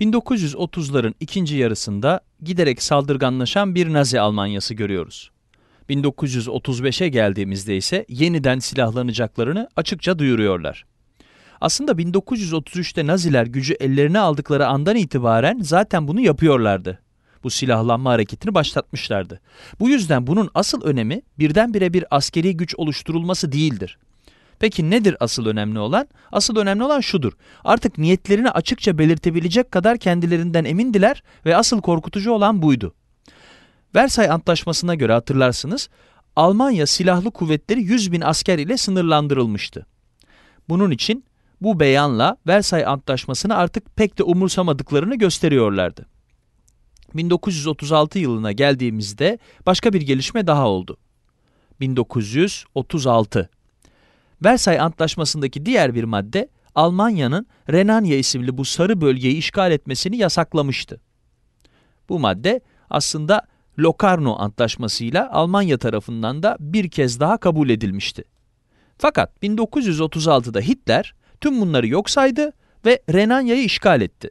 1930'ların ikinci yarısında giderek saldırganlaşan bir Nazi Almanyası görüyoruz. 1935'e geldiğimizde ise yeniden silahlanacaklarını açıkça duyuruyorlar. Aslında 1933'te Naziler gücü ellerine aldıkları andan itibaren zaten bunu yapıyorlardı. Bu silahlanma hareketini başlatmışlardı. Bu yüzden bunun asıl önemi birdenbire bir askeri güç oluşturulması değildir. Peki nedir asıl önemli olan? Asıl önemli olan şudur. Artık niyetlerini açıkça belirtebilecek kadar kendilerinden emindiler ve asıl korkutucu olan buydu. Versay Antlaşması'na göre hatırlarsınız, Almanya Silahlı Kuvvetleri 100 bin asker ile sınırlandırılmıştı. Bunun için bu beyanla Versay Antlaşması'nı artık pek de umursamadıklarını gösteriyorlardı. 1936 yılına geldiğimizde başka bir gelişme daha oldu. 1936 Versay Antlaşması'ndaki diğer bir madde Almanya'nın Renanya isimli bu sarı bölgeyi işgal etmesini yasaklamıştı. Bu madde aslında Locarno Antlaşması'yla Almanya tarafından da bir kez daha kabul edilmişti. Fakat 1936'da Hitler tüm bunları yok saydı ve Renanya'yı işgal etti.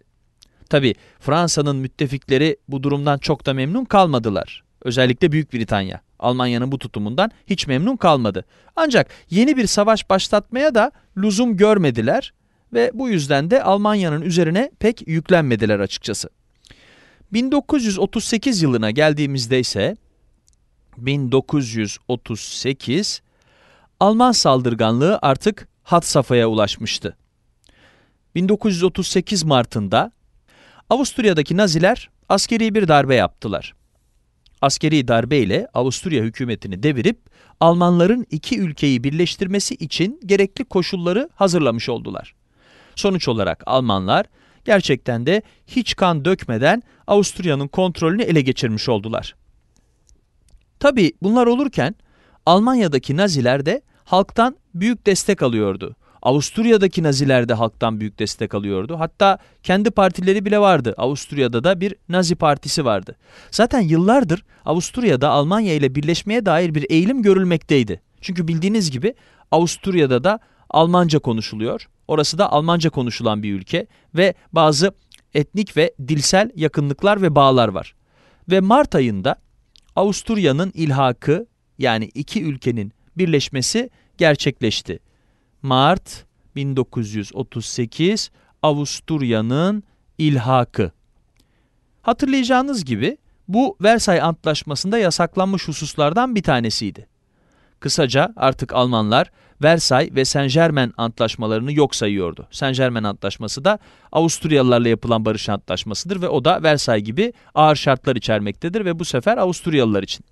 Tabi Fransa'nın müttefikleri bu durumdan çok da memnun kalmadılar. Özellikle Büyük Britanya. Almanya'nın bu tutumundan hiç memnun kalmadı. Ancak yeni bir savaş başlatmaya da lüzum görmediler ve bu yüzden de Almanya'nın üzerine pek yüklenmediler açıkçası. 1938 yılına geldiğimizde ise 1938 Alman saldırganlığı artık hat safhaya ulaşmıştı. 1938 Mart'ında Avusturya'daki Naziler askeri bir darbe yaptılar askeri darbeyle Avusturya hükümetini devirip Almanların iki ülkeyi birleştirmesi için gerekli koşulları hazırlamış oldular. Sonuç olarak Almanlar gerçekten de hiç kan dökmeden Avusturya'nın kontrolünü ele geçirmiş oldular. Tabi bunlar olurken Almanya'daki Naziler de halktan büyük destek alıyordu. Avusturya'daki Naziler de halktan büyük destek alıyordu. Hatta kendi partileri bile vardı. Avusturya'da da bir Nazi partisi vardı. Zaten yıllardır Avusturya'da Almanya ile birleşmeye dair bir eğilim görülmekteydi. Çünkü bildiğiniz gibi Avusturya'da da Almanca konuşuluyor. Orası da Almanca konuşulan bir ülke ve bazı etnik ve dilsel yakınlıklar ve bağlar var. Ve Mart ayında Avusturya'nın ilhakı yani iki ülkenin birleşmesi gerçekleşti. Mart 1938 Avusturya'nın ilhakı. Hatırlayacağınız gibi bu Versay Antlaşması'nda yasaklanmış hususlardan bir tanesiydi. Kısaca artık Almanlar Versay ve Saint-Germain antlaşmalarını yok sayıyordu. Saint-Germain antlaşması da Avusturyalılarla yapılan barış antlaşmasıdır ve o da Versay gibi ağır şartlar içermektedir ve bu sefer Avusturyalılar için.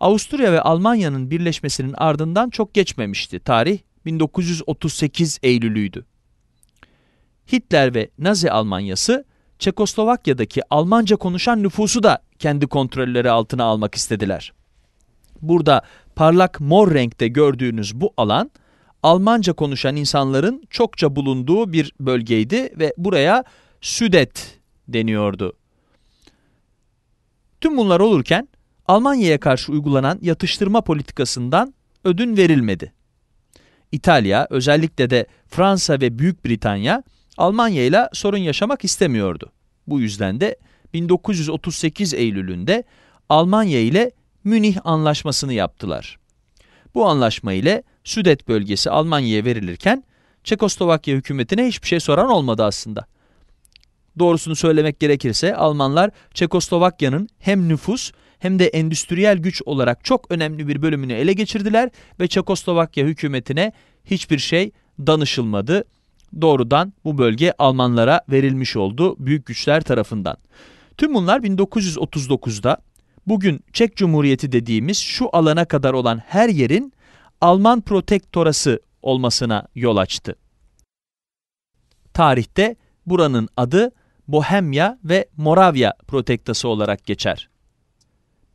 Avusturya ve Almanya'nın birleşmesinin ardından çok geçmemişti. Tarih 1938 Eylül'üydü. Hitler ve Nazi Almanyası Çekoslovakya'daki Almanca konuşan nüfusu da kendi kontrolleri altına almak istediler. Burada parlak mor renkte gördüğünüz bu alan Almanca konuşan insanların çokça bulunduğu bir bölgeydi ve buraya Südet deniyordu. Tüm bunlar olurken Almanya'ya karşı uygulanan yatıştırma politikasından ödün verilmedi. İtalya, özellikle de Fransa ve Büyük Britanya Almanya ile sorun yaşamak istemiyordu. Bu yüzden de 1938 Eylül'ünde Almanya ile Münih Anlaşması'nı yaptılar. Bu anlaşma ile Südet bölgesi Almanya'ya verilirken Çekoslovakya hükümetine hiçbir şey soran olmadı aslında. Doğrusunu söylemek gerekirse Almanlar Çekoslovakya'nın hem nüfus hem de endüstriyel güç olarak çok önemli bir bölümünü ele geçirdiler ve Çekoslovakya hükümetine hiçbir şey danışılmadı. Doğrudan bu bölge Almanlara verilmiş oldu büyük güçler tarafından. Tüm bunlar 1939'da bugün Çek Cumhuriyeti dediğimiz şu alana kadar olan her yerin Alman protektorası olmasına yol açtı. Tarihte buranın adı Bohemya ve Moravya protektası olarak geçer.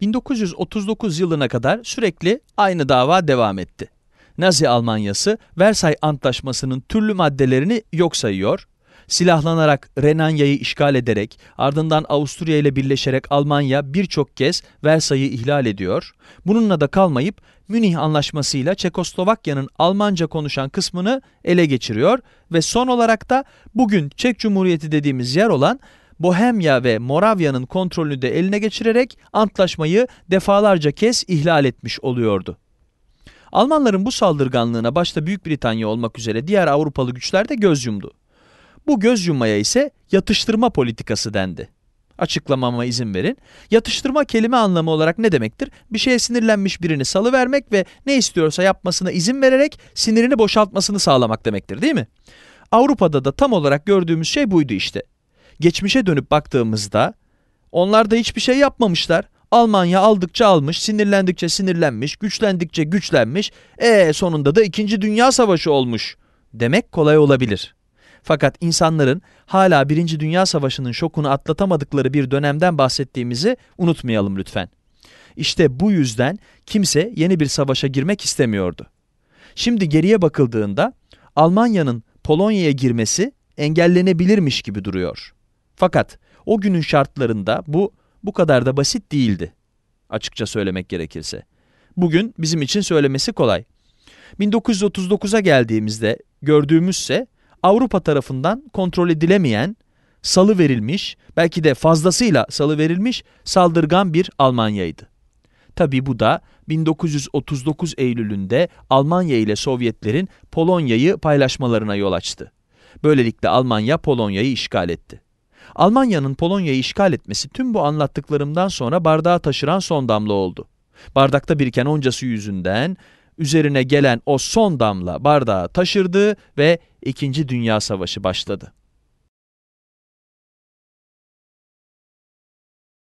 1939 yılına kadar sürekli aynı dava devam etti. Nazi Almanyası Versay Antlaşması'nın türlü maddelerini yok sayıyor, silahlanarak Renanya'yı işgal ederek ardından Avusturya ile birleşerek Almanya birçok kez Versay'ı ihlal ediyor. Bununla da kalmayıp Münih Anlaşması'yla Çekoslovakya'nın Almanca konuşan kısmını ele geçiriyor ve son olarak da bugün Çek Cumhuriyeti dediğimiz yer olan Bohemya ve Moravya'nın kontrolünü de eline geçirerek antlaşmayı defalarca kez ihlal etmiş oluyordu. Almanların bu saldırganlığına başta Büyük Britanya olmak üzere diğer Avrupalı güçler de göz yumdu. Bu göz yummaya ise yatıştırma politikası dendi. Açıklamama izin verin. Yatıştırma kelime anlamı olarak ne demektir? Bir şeye sinirlenmiş birini salıvermek ve ne istiyorsa yapmasına izin vererek sinirini boşaltmasını sağlamak demektir değil mi? Avrupa'da da tam olarak gördüğümüz şey buydu işte geçmişe dönüp baktığımızda onlar da hiçbir şey yapmamışlar. Almanya aldıkça almış, sinirlendikçe sinirlenmiş, güçlendikçe güçlenmiş. E sonunda da 2. Dünya Savaşı olmuş demek kolay olabilir. Fakat insanların hala 1. Dünya Savaşı'nın şokunu atlatamadıkları bir dönemden bahsettiğimizi unutmayalım lütfen. İşte bu yüzden kimse yeni bir savaşa girmek istemiyordu. Şimdi geriye bakıldığında Almanya'nın Polonya'ya girmesi engellenebilirmiş gibi duruyor. Fakat o günün şartlarında bu bu kadar da basit değildi. Açıkça söylemek gerekirse. Bugün bizim için söylemesi kolay. 1939'a geldiğimizde gördüğümüzse Avrupa tarafından kontrol edilemeyen, salı verilmiş, belki de fazlasıyla salı verilmiş saldırgan bir Almanya'ydı. Tabi bu da 1939 Eylül'ünde Almanya ile Sovyetlerin Polonya'yı paylaşmalarına yol açtı. Böylelikle Almanya Polonya'yı işgal etti. Almanya'nın Polonya'yı işgal etmesi tüm bu anlattıklarımdan sonra bardağa taşıran son damla oldu. Bardakta biriken onca su yüzünden üzerine gelen o son damla bardağı taşırdı ve 2. Dünya Savaşı başladı.